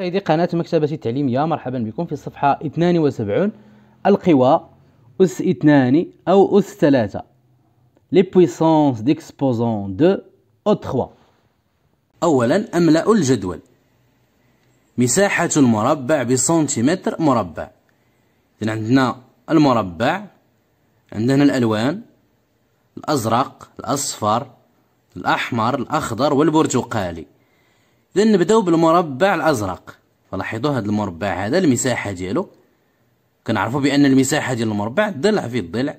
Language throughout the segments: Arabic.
مشاهدي قناة مكتبة التعليمية مرحبا بكم في الصفحة 72 القوى أس 2 أو أس 3 لي بويسونس ديكسبوزون دو أو 3 أولا أملأ الجدول مساحة المربع بسنتيمتر مربع إذا عندنا المربع عندنا الألوان الأزرق الأصفر الأحمر الأخضر والبرتقالي إذن نبداو بالمربع الأزرق فلاحظوا هذا المربع هذا المساحة ديالو كنعرفوا بأن المساحة ديال المربع ضلع في الضلع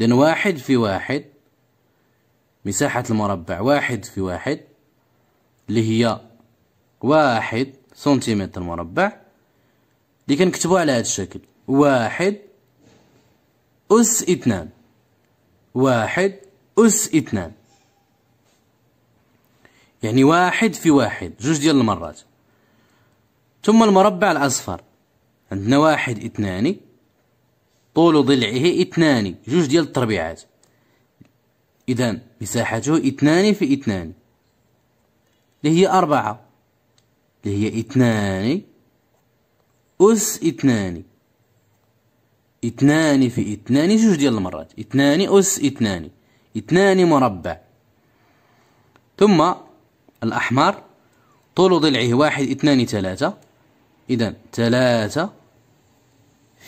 إذا واحد في واحد مساحة المربع واحد في واحد اللي هي واحد سنتيمتر مربع اللي كنكتبوها على هذا الشكل واحد أس اثنان واحد أس اثنان يعني واحد في واحد جوج ديال المرات ثم المربع الأصفر عندنا واحد اثنان طول ضلعه اثنان جوج ديال التربيعات إذا مساحته اثنان في اثنان اللي هي أربعة اللي هي اثنان أس اثنان اثنان في اثنان جوج ديال المرات اثنان أس اثنان اثنان مربع ثم الأحمر طول ضلعه واحد اثنان ثلاثة إذا ثلاثة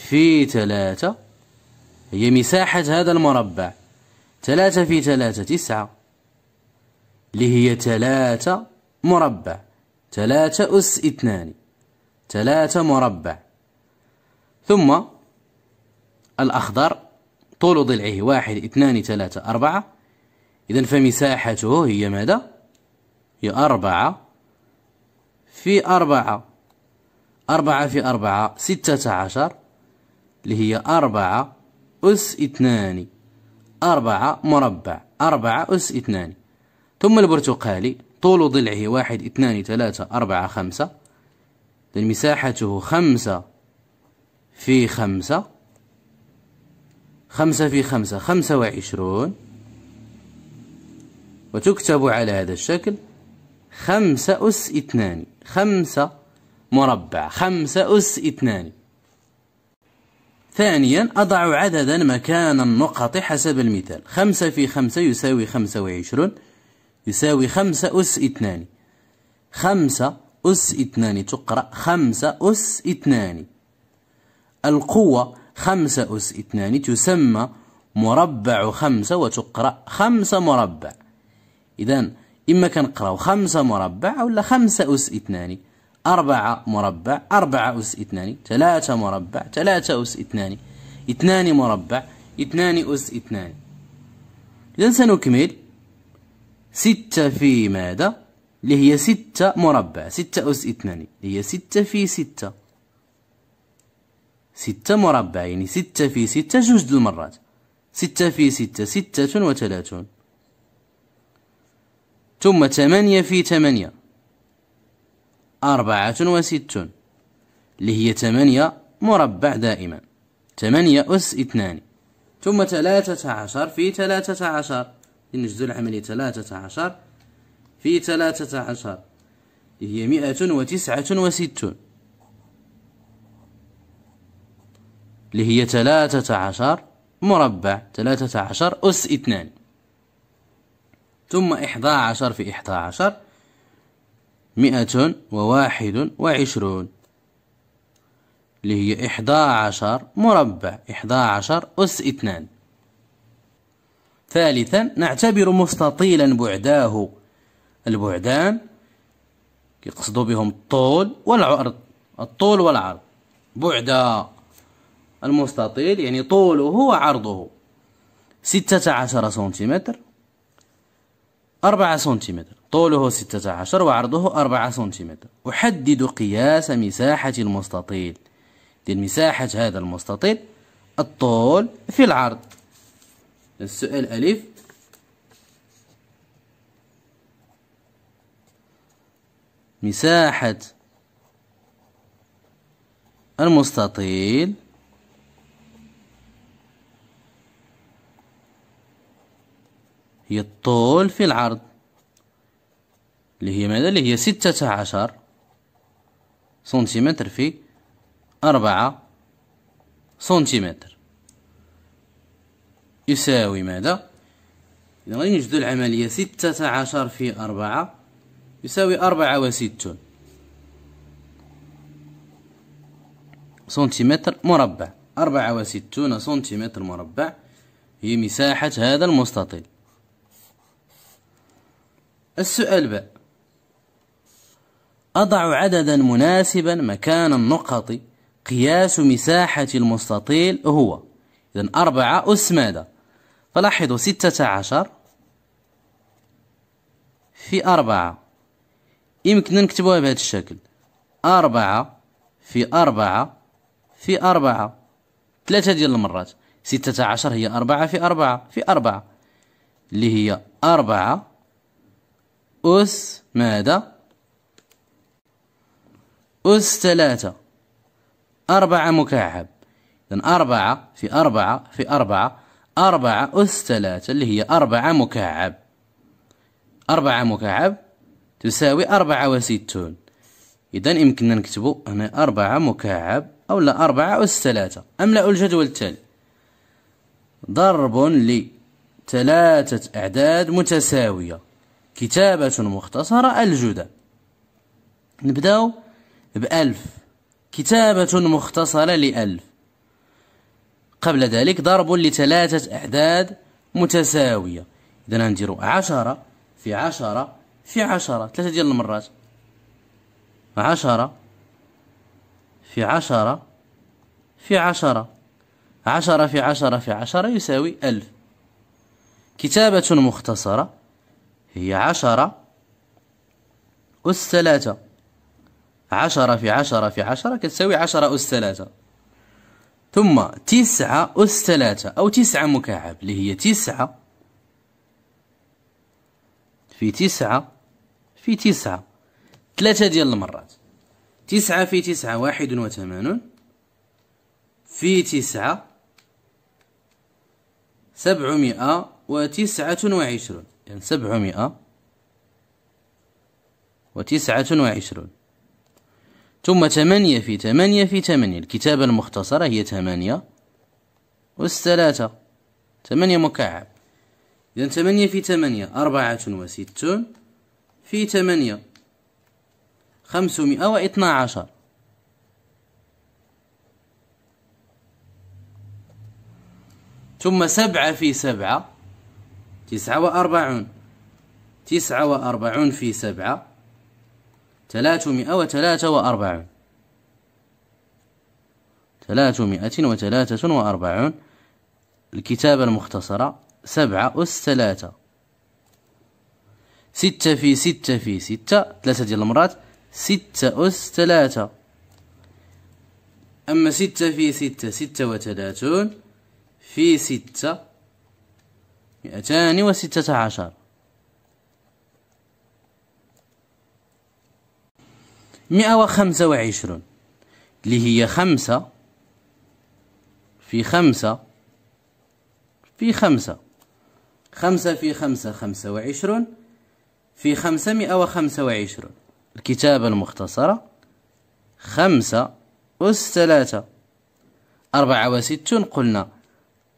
في ثلاثة هي مساحة هذا المربع ثلاثة في ثلاثة تسعة اللي هي ثلاثة مربع ثلاثة أس اثنان ثلاثة مربع ثم الأخضر طول ضلعه واحد اثنان ثلاثة أربعة إذا فمساحته هي ماذا؟ هي أربعة في أربعة أربعة في أربعة ستة عشر اللي هي أربعة أس اثنان أربعة مربع أربعة أس اثنان ثم البرتقالي طول ضلعه واحد اثنان ثلاثة أربعة خمسة مساحته خمسة في خمسة خمسة في خمسة خمسة وعشرون وتكتب على هذا الشكل خمسة أس اثنان خمسة مربع خمسة أس اثنان ثانيا أضع عددا مكان النقط حسب المثال خمسة في خمسة يساوي خمسة وعشرون يساوي خمسة أس اثنان خمسة أس اثنان تقرأ خمسة أس اثنان القوة خمسة أس اثنان تسمى مربع خمسة وتقرأ خمسة مربع إذن إما كنقراو خمسة مربع أو لا خمسة أس اثنان أربعة مربع أربعة أس اثنان ثلاثة مربع ثلاثة أس اثنان اثنان مربع اثنان أس اثنان إذا سنكمل ستة في ماذا؟ اللي هي ستة مربع ستة أس اثنان هي ستة في ستة ستة مربع يعني ستة في ستة جوج المرات ستة في ستة ستة وثلاثون ثم ثمانية في ثمانية أربعة وستون اللي هي ثمانية مربع دائما ثمانية أس اثنان ثم ثلاثة عشر في ثلاثة عشر لنجد العملية ثلاثة عشر في ثلاثة عشر اللي هي مئة وتسعة وستون اللي هي ثلاثة عشر مربع ثلاثة عشر أس اثنان ثم إحدى عشر في إحدى عشر مئة وواحد وعشرون اللي هي إحدى عشر مربع إحدى عشر أس اثنان ثالثا نعتبر مستطيلا بعداه البعدان يقصد بهم الطول والعرض الطول والعرض بعد المستطيل يعني طوله وعرضه ستة عشر سنتيمتر 4 سنتيمتر طوله 16 وعرضه 4 سنتيمتر أحدد قياس مساحة المستطيل مساحة هذا المستطيل الطول في العرض السؤال ألف مساحة المستطيل هي الطول في العرض اللي هي ماذا اللي هي ستة عشر سنتيمتر في أربعة سنتيمتر يساوي ماذا إذا غادي نجدو العملية ستة عشر في أربعة يساوي أربعة وستون سنتيمتر مربع أربعة وستون سنتيمتر مربع هي مساحة هذا المستطيل السؤال ب أضع عددا مناسبا مكان النقط قياس مساحة المستطيل هو إذا أربعة أس ماذا فلاحظوا ستة عشر في أربعة يمكن نكتبوها بهذا الشكل أربعة في أربعة في أربعة ثلاثة ديال المرات ستة عشر هي أربعة في أربعة في أربعة اللي هي أربعة أس ماذا؟ أس ثلاثة أربعة مكعب إذن أربعة في أربعة في أربعة أربعة أس ثلاثة اللي هي أربعة مكعب أربعة مكعب تساوي أربعة وستون إذا يمكننا نكتب هنا أربعة مكعب أو لا أربعة أس ثلاثة أملأ الجدول التالي ضرب لثلاثة أعداد متساوية كتابة مختصرة الجدى نبداو بألف كتابة مختصرة لألف قبل ذلك ضرب لثلاثة أعداد متساوية إذا غنديرو عشرة في عشرة في عشرة ثلاثة ديال المرات عشرة في عشرة في عشرة عشرة في عشرة في عشرة يساوي ألف كتابة مختصرة هي عشرة أس ثلاثة عشرة في عشرة في عشرة كتساوي عشرة أس ثلاثة ثم تسعة أس ثلاثة أو تسعة مكعب اللي هي تسعة في تسعة في تسعة ثلاثة ديال المرات تسعة في تسعة واحد وثمانون في تسعة سبعمائة وتسعة وعشرون يعني سبعمائة وتسعة وعشرون ثم ثمانية في ثمانية في ثمانية الكتابة المختصرة هي ثمانية والثلاثة ثمانية مكعب إذا ثمانية في ثمانية أربعة وستون في ثمانية خمسمائة واثنا عشر ثم سبعة في سبعة تسعة وأربعون تسعة وأربعون في سبعة ثلاثمائة وثلاثة وأربعون ثلاثمائة وثلاثة وأربعون الكتابة المختصرة سبعة أس ثلاثة ستة في ستة في ستة ثلاثة ديال المرات ستة أس ثلاثة أما ستة في ستة ستة وثلاثون في ستة مئتان وستة عشر مئة وخمسة وعشرون اللي هي خمسة في خمسة في خمسة خمسة في خمسة خمسة وعشرون في خمسة مئة وخمسة وعشرون الكتابة المختصرة خمسة أس ثلاثة أربعة وستون قلنا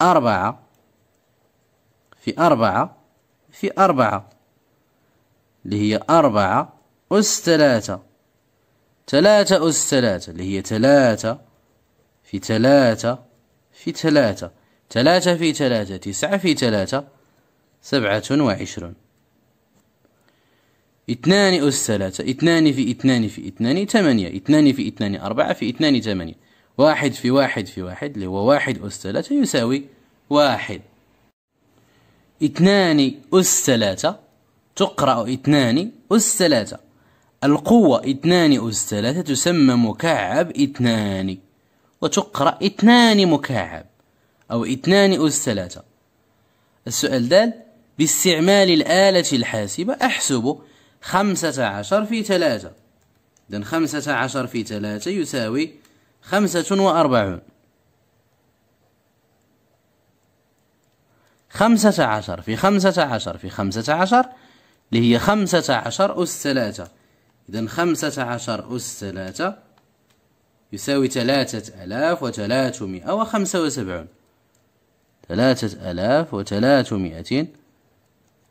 أربعة في أربعة في أربعة اللي هي أربعة أس ثلاثة ثلاثة أس ثلاثة اللي هي ثلاثة في ثلاثة في ثلاثة ثلاثة في ثلاثة تسعة في ثلاثة سبعة وعشرون اثنان أس ثلاثة اثنان في اثنان في اثنان ثمانية اثنان في اثنان أربعة في اثنان ثمانية واحد في واحد في واحد اللي هو واحد أس ثلاثة يساوي واحد اثنان أس ثلاثة تقرأ اثنان أس ثلاثة القوة اثنان أس ثلاثة تسمى مكعب اثنان وتقرأ اثنان مكعب أو اثنان أس ثلاثة السؤال دال باستعمال الآلة الحاسبة أحسب خمسة عشر في ثلاثة إذن خمسة عشر في ثلاثة يساوي خمسة وأربعون خمسة عشر في خمسة عشر في خمسة عشر اللي هي خمسة عشر أس ثلاثة إذا خمسة عشر أس ثلاثة يساوي ثلاثة آلاف وثلاثمائة وخمسة وسبعون ثلاثة آلاف وثلاثمائة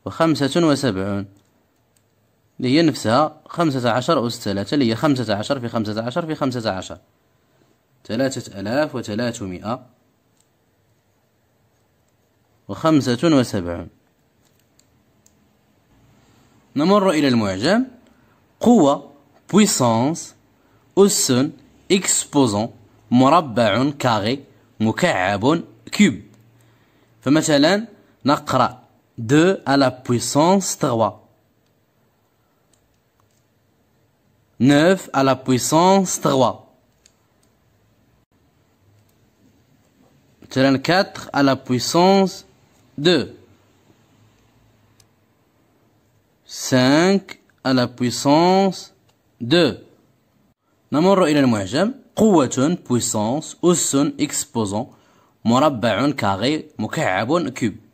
وخمسة وسبعون اللي هي نفسها خمسة عشر أس ثلاثة اللي هي خمسة عشر في خمسة عشر في خمسة عشر ثلاثة آلاف وثلاثمائة وخمسة وسبعون نمر إلى المعجم قوة puissance أس exposant مربع carré مكعب cube فمثلا نقرأ 2 à la puissance 3 9 à la puissance 3 4 à la puissance 2. 5 à la puissance 2. نمر إلى المعجم قوة puissance أس exposant مربع carré مكعب cube